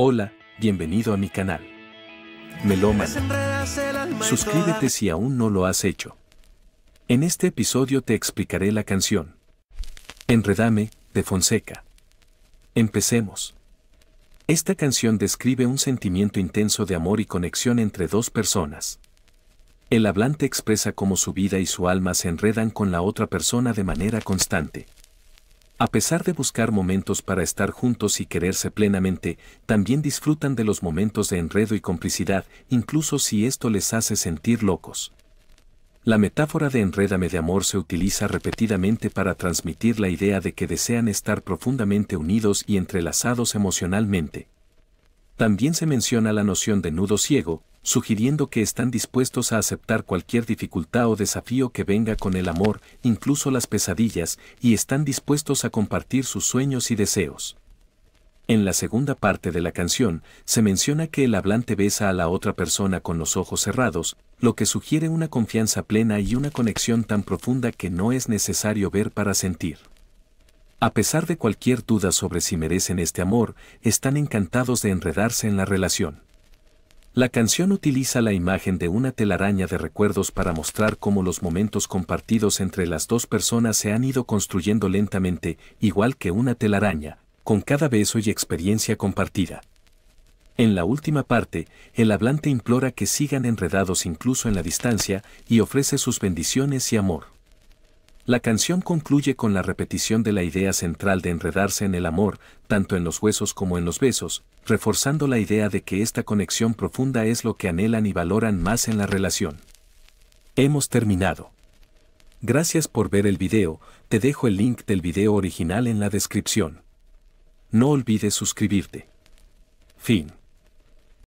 Hola, bienvenido a mi canal. Meloman. Suscríbete si aún no lo has hecho. En este episodio te explicaré la canción. Enredame, de Fonseca. Empecemos. Esta canción describe un sentimiento intenso de amor y conexión entre dos personas. El hablante expresa cómo su vida y su alma se enredan con la otra persona de manera constante. A pesar de buscar momentos para estar juntos y quererse plenamente, también disfrutan de los momentos de enredo y complicidad, incluso si esto les hace sentir locos. La metáfora de enredame de amor se utiliza repetidamente para transmitir la idea de que desean estar profundamente unidos y entrelazados emocionalmente. También se menciona la noción de nudo ciego, sugiriendo que están dispuestos a aceptar cualquier dificultad o desafío que venga con el amor, incluso las pesadillas, y están dispuestos a compartir sus sueños y deseos. En la segunda parte de la canción, se menciona que el hablante besa a la otra persona con los ojos cerrados, lo que sugiere una confianza plena y una conexión tan profunda que no es necesario ver para sentir. A pesar de cualquier duda sobre si merecen este amor, están encantados de enredarse en la relación. La canción utiliza la imagen de una telaraña de recuerdos para mostrar cómo los momentos compartidos entre las dos personas se han ido construyendo lentamente, igual que una telaraña, con cada beso y experiencia compartida. En la última parte, el hablante implora que sigan enredados incluso en la distancia y ofrece sus bendiciones y amor. La canción concluye con la repetición de la idea central de enredarse en el amor, tanto en los huesos como en los besos, reforzando la idea de que esta conexión profunda es lo que anhelan y valoran más en la relación. Hemos terminado. Gracias por ver el video, te dejo el link del video original en la descripción. No olvides suscribirte. Fin.